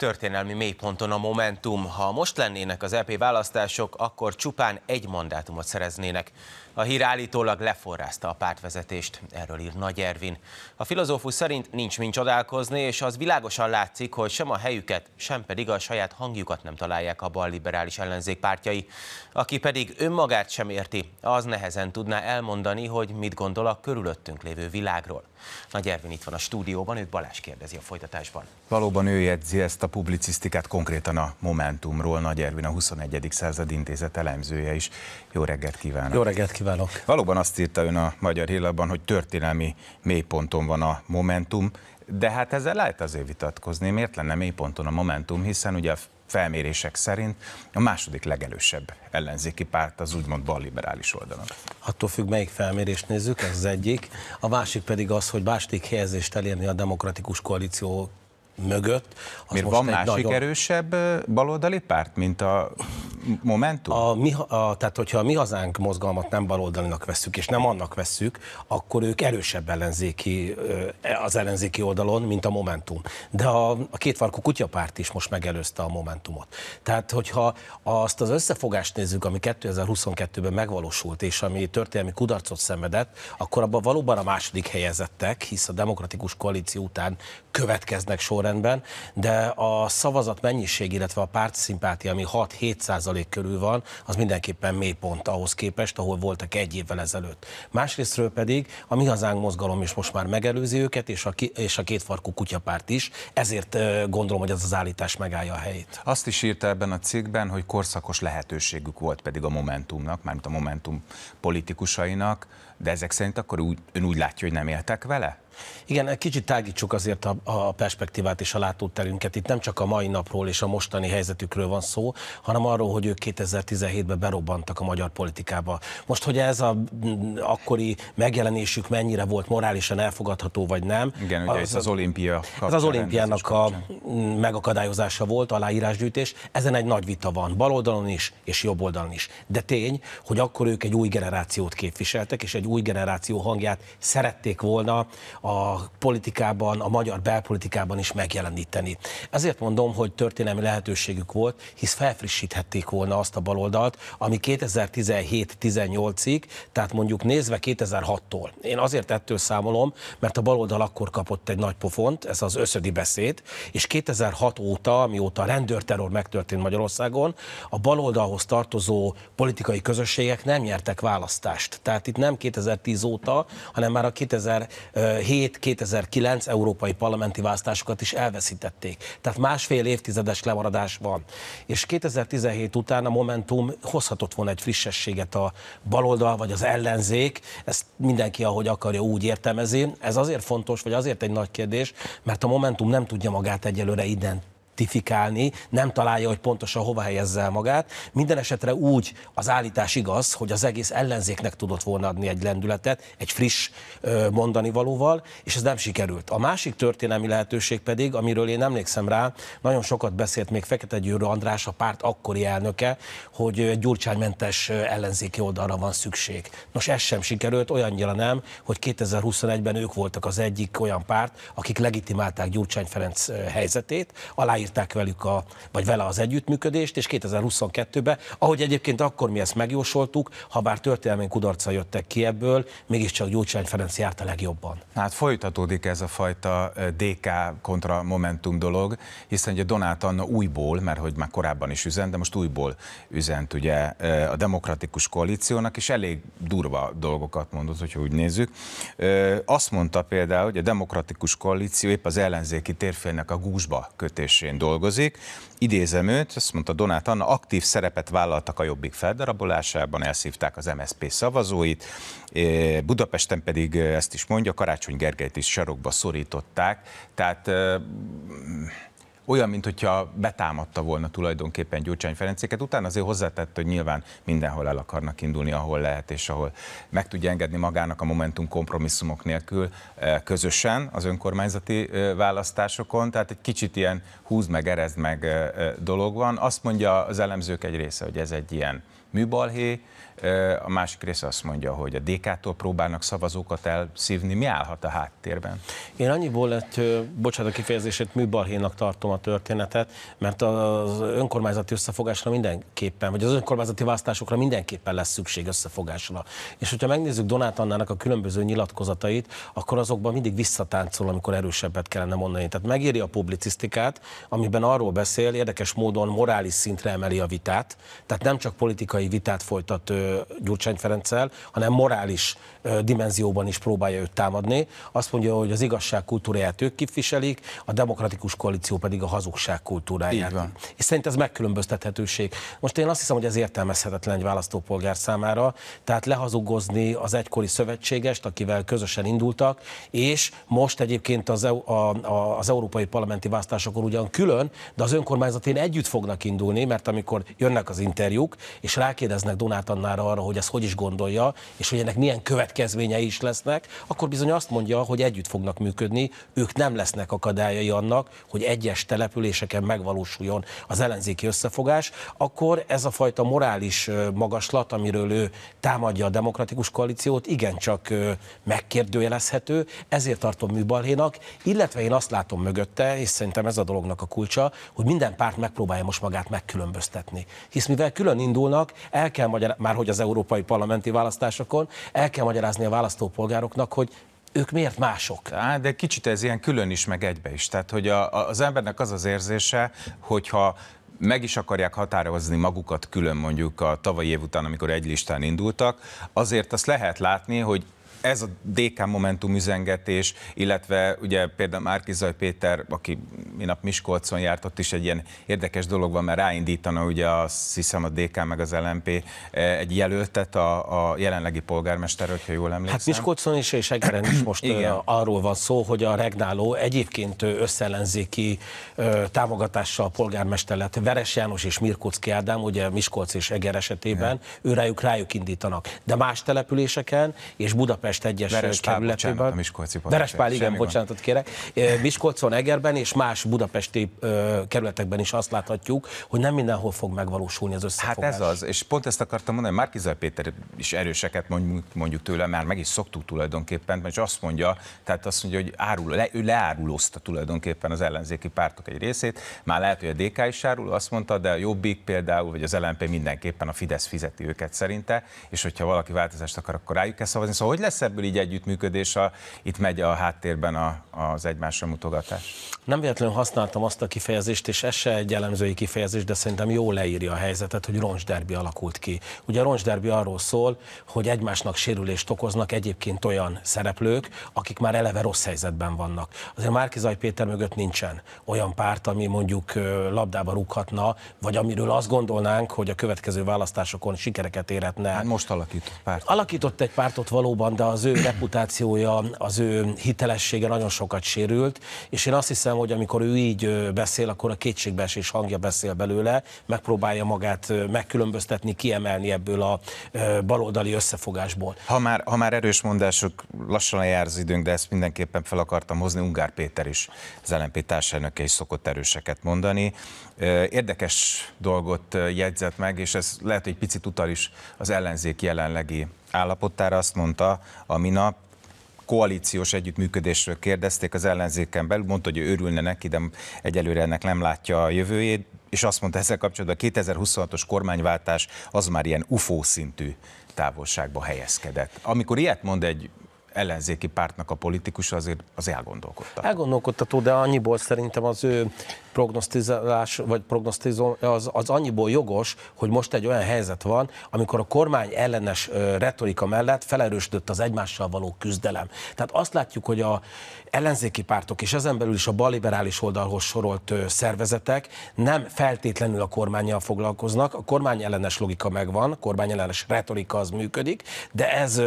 történelmi mélyponton a Momentum. Ha most lennének az EP választások, akkor csupán egy mandátumot szereznének. A hír állítólag leforrázta a pártvezetést, erről ír Nagy Ervin. A filozófus szerint nincs mind csodálkozni, és az világosan látszik, hogy sem a helyüket, sem pedig a saját hangjukat nem találják a balliberális ellenzék pártjai. Aki pedig önmagát sem érti, az nehezen tudná elmondani, hogy mit gondol a körülöttünk lévő világról. Nagy Ervin itt van a stúdióban, őt Balázs kérdezi a folytatásban. Valóban ő jegyzi ezt a publicisztikát konkrétan a Momentumról. Nagy Ervin, a 21. század intézet elemzője is. Jó reggelt kívánok! Jó reggelt kívánok! Valóban azt írta ön a Magyar Hírlapban, hogy történelmi mélyponton van a Momentum, de hát ezzel lehet azért vitatkozni. Miért lenne mélyponton a Momentum, hiszen ugye a felmérések szerint a második legelősebb ellenzéki párt az úgymond balliberális oldalon. Attól függ, melyik felmérést nézzük, ez az egyik. A másik pedig az, hogy második helyezést elérni a demokratikus koalíció mögött. Az Miért van másik nagyon... erősebb baloldali párt, mint a Momentum? A mi, a, tehát, hogyha a mi hazánk mozgalmat nem baloldalinak vesszük, és nem annak vesszük, akkor ők erősebb ellenzéki, az ellenzéki oldalon, mint a Momentum. De a, a kétfarkú kutyapárt is most megelőzte a Momentumot. Tehát, hogyha azt az összefogást nézzük, ami 2022-ben megvalósult, és ami történelmi kudarcot szenvedett, akkor abban valóban a második helyezettek, hisz a demokratikus koalíció után következnek sorrendben, de a szavazat mennyiség, illetve a párt szimpátia, ami 6-7 10% körül van, az mindenképpen mély pont ahhoz képest, ahol voltak egy évvel ezelőtt. Másrésztről pedig a Mi Hazánk mozgalom is most már megelőzi őket, és a, ki, és a kétfarkú kutyapárt is, ezért gondolom, hogy ez az állítás megállja a helyét. Azt is írta ebben a cikkben, hogy korszakos lehetőségük volt pedig a Momentumnak, mármint a Momentum politikusainak, de ezek szerint akkor úgy, ön úgy látja, hogy nem éltek vele? Igen, egy kicsit tágítsuk azért a, a perspektívát és a látóterünket. Itt nem csak a mai napról és a mostani helyzetükről van szó, hanem arról, hogy ők 2017-ben berobbantak a magyar politikába. Most, hogy ez a mm, akkori megjelenésük mennyire volt morálisan elfogadható, vagy nem. Igen, ugye az, ez az olimpia Ez az olimpiának a mm, megakadályozása volt, aláírásgyűjtés. Ezen egy nagy vita van, baloldalon is, és jobb oldalon is. De tény, hogy akkor ők egy új generációt képviseltek, és egy új generáció hangját szerették volna a a politikában, a magyar belpolitikában is megjeleníteni. Ezért mondom, hogy történelmi lehetőségük volt, hisz felfrissíthették volna azt a baloldalt, ami 2017-18-ig, tehát mondjuk nézve 2006-tól. Én azért ettől számolom, mert a baloldal akkor kapott egy nagy pofont, ez az összödi beszéd, és 2006 óta, mióta a rendőrterror megtörtént Magyarországon, a baloldalhoz tartozó politikai közösségek nem nyertek választást. Tehát itt nem 2010 óta, hanem már a 2007 2007-2009 európai parlamenti választásokat is elveszítették. Tehát másfél évtizedes lemaradás van. És 2017 után a Momentum hozhatott volna egy frissességet a baloldal vagy az ellenzék, ezt mindenki ahogy akarja úgy értelmezi. Ez azért fontos, vagy azért egy nagy kérdés, mert a Momentum nem tudja magát egyelőre ident identifikálni, nem találja, hogy pontosan hova helyezze el magát. Minden esetre úgy az állítás igaz, hogy az egész ellenzéknek tudott volna adni egy lendületet, egy friss mondani valóval, és ez nem sikerült. A másik történelmi lehetőség pedig, amiről én emlékszem rá, nagyon sokat beszélt még Fekete győrő András, a párt akkori elnöke, hogy gyurcsánymentes ellenzéki oldalra van szükség. Nos, ez sem sikerült, olyannyira nem, hogy 2021-ben ők voltak az egyik olyan párt, akik legitimálták Gyurcsány Ferenc helyzetét, aláírták aláírták velük, a, vagy vele az együttműködést, és 2022-ben, ahogy egyébként akkor mi ezt megjósoltuk, ha bár történelmi kudarca jöttek ki ebből, mégiscsak Gyurcsány Ferenc járt a legjobban. Hát folytatódik ez a fajta DK kontra Momentum dolog, hiszen ugye Donát Anna újból, mert hogy már korábban is üzent, de most újból üzent ugye a demokratikus koalíciónak, és elég durva dolgokat mondott, hogyha úgy nézzük. Azt mondta például, hogy a demokratikus koalíció épp az ellenzéki térfélnek a gúzsba kötésé terén dolgozik. Idézem őt, azt mondta Donát Anna, aktív szerepet vállaltak a Jobbik feldarabolásában, elszívták az MSP szavazóit, eh, Budapesten pedig eh, ezt is mondja, Karácsony Gergelyt is sarokba szorították, tehát eh, olyan, mint hogyha betámadta volna tulajdonképpen Gyurcsány Ferencéket. Utána azért hozzátett, hogy nyilván mindenhol el akarnak indulni, ahol lehet, és ahol meg tudja engedni magának a Momentum kompromisszumok nélkül e, közösen az önkormányzati e, választásokon. Tehát egy kicsit ilyen húz meg, erezd meg e, dolog van. Azt mondja az elemzők egy része, hogy ez egy ilyen műbalhé, a másik része azt mondja, hogy a DK-tól próbálnak szavazókat elszívni. Mi állhat a háttérben? Én annyiból, lett, bocsánat a kifejezését, műbalhénak tartom a történetet, mert az önkormányzati összefogásra mindenképpen, vagy az önkormányzati választásokra mindenképpen lesz szükség összefogásra. És hogyha megnézzük Donát Annának a különböző nyilatkozatait, akkor azokban mindig visszatáncol, amikor erősebbet kellene mondani. Tehát megéri a publicisztikát, amiben arról beszél, érdekes módon morális szintre emeli a vitát, tehát nem csak politikai politikai vitát folytat Gyurcsány Ferenccel, hanem morális dimenzióban is próbálja őt támadni. Azt mondja, hogy az igazság kultúráját ők képviselik, a demokratikus koalíció pedig a hazugság kultúráját. És szerint ez megkülönböztethetőség. Most én azt hiszem, hogy ez értelmezhetetlen egy választópolgár számára, tehát lehazugozni az egykori szövetségest, akivel közösen indultak, és most egyébként az, EU, a, a, az európai parlamenti választásokon ugyan külön, de az önkormányzatén együtt fognak indulni, mert amikor jönnek az interjúk, és rá rákérdeznek Donát Annára arra, hogy ez hogy is gondolja, és hogy ennek milyen következményei is lesznek, akkor bizony azt mondja, hogy együtt fognak működni, ők nem lesznek akadályai annak, hogy egyes településeken megvalósuljon az ellenzéki összefogás, akkor ez a fajta morális magaslat, amiről ő támadja a demokratikus koalíciót, igencsak megkérdőjelezhető, ezért tartom műbalhénak, illetve én azt látom mögötte, és szerintem ez a dolognak a kulcsa, hogy minden párt megpróbálja most magát megkülönböztetni. Hisz mivel külön indulnak, el kell magyarázni, már hogy az európai parlamenti választásokon, el kell magyarázni a választópolgároknak, hogy ők miért mások? Á, de kicsit ez ilyen külön is, meg egybe is. Tehát, hogy a, a, az embernek az az érzése, hogyha meg is akarják határozni magukat külön mondjuk a tavalyi év után, amikor egy listán indultak, azért azt lehet látni, hogy ez a DK Momentum üzengetés, illetve ugye például Márkizaj Péter, aki minap Miskolcon járt, ott is egy ilyen érdekes dolog van, mert ráindítana ugye azt hiszem a DK meg az LMP eh, egy jelöltet a, a jelenlegi polgármester, hogyha jól emlékszem. Hát Miskolcon is és Egeren is most Igen. Eh, arról van szó, hogy a regnáló egyébként eh, összellenzéki támogatással a polgármester lett Veres János és Mirkocki Ádám, ugye Miskolc és Eger esetében, Igen. ő rájuk, rájuk indítanak. De más településeken és Budapest Budapest egyes Verespál, kerületében. Bocsánat, Verespál, igen, bocsánatot van. kérek. Miskolcon, Egerben és más budapesti kerületekben is azt láthatjuk, hogy nem mindenhol fog megvalósulni az összefogás. Hát ez az, és pont ezt akartam mondani, Márkizaj Péter is erőseket mondjuk, mondjuk tőle, már meg is szoktuk tulajdonképpen, mert azt mondja, tehát azt mondja, hogy árul, le, ő leárulózta tulajdonképpen az ellenzéki pártok egy részét, már lehet, hogy a DK is árul, azt mondta, de a Jobbik például, vagy az LNP mindenképpen a Fidesz fizeti őket szerinte, és hogyha valaki változást akar, akkor rájuk kell szavazni. Szóval hogy lesz lesz ebből így együttműködés, a, itt megy a háttérben a, az egymásra mutogatás? Nem véletlenül használtam azt a kifejezést, és ez se egy elemzői kifejezés, de szerintem jól leírja a helyzetet, hogy roncsderbi alakult ki. Ugye a roncsderbi arról szól, hogy egymásnak sérülést okoznak egyébként olyan szereplők, akik már eleve rossz helyzetben vannak. Azért Márkizaj Péter mögött nincsen olyan párt, ami mondjuk labdába rúghatna, vagy amiről azt gondolnánk, hogy a következő választásokon sikereket érhetne. Hát most alakított párt. Alakított egy pártot valóban, de az ő reputációja, az ő hitelessége nagyon sokat sérült, és én azt hiszem, hogy amikor ő így beszél, akkor a kétségbeesés hangja beszél belőle, megpróbálja magát megkülönböztetni, kiemelni ebből a baloldali összefogásból. Ha már, ha már erős mondások, lassan jár az időnk, de ezt mindenképpen fel akartam hozni, Ungár Péter is, az LNP társelnöke is szokott erőseket mondani. Érdekes dolgot jegyzett meg, és ez lehet, hogy picit utal is az ellenzék jelenlegi állapottára azt mondta a minap, koalíciós együttműködésről kérdezték az ellenzéken belül, mondta, hogy ő örülne neki, de egyelőre ennek nem látja a jövőjét, és azt mondta ezzel kapcsolatban, a 2026-os kormányváltás az már ilyen UFO szintű távolságba helyezkedett. Amikor ilyet mond egy ellenzéki pártnak a politikus azért az elgondolkodtató. Elgondolkodtató, de annyiból szerintem az ő prognosztizálás, vagy prognosztizom, az, az annyiból jogos, hogy most egy olyan helyzet van, amikor a kormány ellenes retorika mellett felerősödött az egymással való küzdelem. Tehát azt látjuk, hogy a ellenzéki pártok, és ezen belül is a balliberális oldalhoz sorolt szervezetek nem feltétlenül a kormányjal foglalkoznak, a kormány ellenes logika megvan, a kormány ellenes retorika az működik, de ez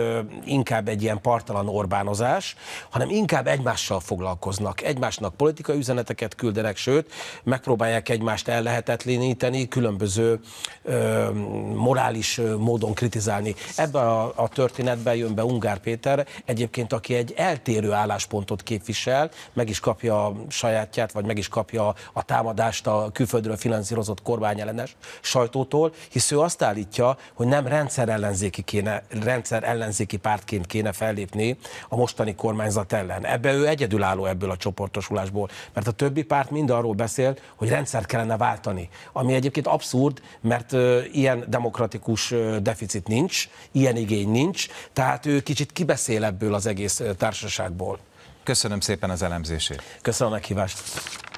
inkább egy ilyen partalan Orbánozás, hanem inkább egymással foglalkoznak, egymásnak politikai üzeneteket küldenek, sőt, megpróbálják egymást ellehetetleníteni, különböző ö, morális módon kritizálni. Ebbe a, a történetben jön be Ungár Péter, egyébként aki egy eltérő álláspontot képvisel, meg is kapja a sajátját, vagy meg is kapja a támadást a külföldről finanszírozott kormányellenes sajtótól, hisz ő azt állítja, hogy nem rendszer ellenzéki, kéne, rendszer ellenzéki pártként kéne fellépni a mostani kormányzat ellen. Ebbe ő egyedülálló ebből a csoportosulásból, mert a többi párt mind arról beszélt, hogy rendszert kellene váltani. Ami egyébként abszurd, mert ilyen demokratikus deficit nincs, ilyen igény nincs, tehát ő kicsit kibeszél ebből az egész társaságból. Köszönöm szépen az elemzését. Köszönöm a meghívást.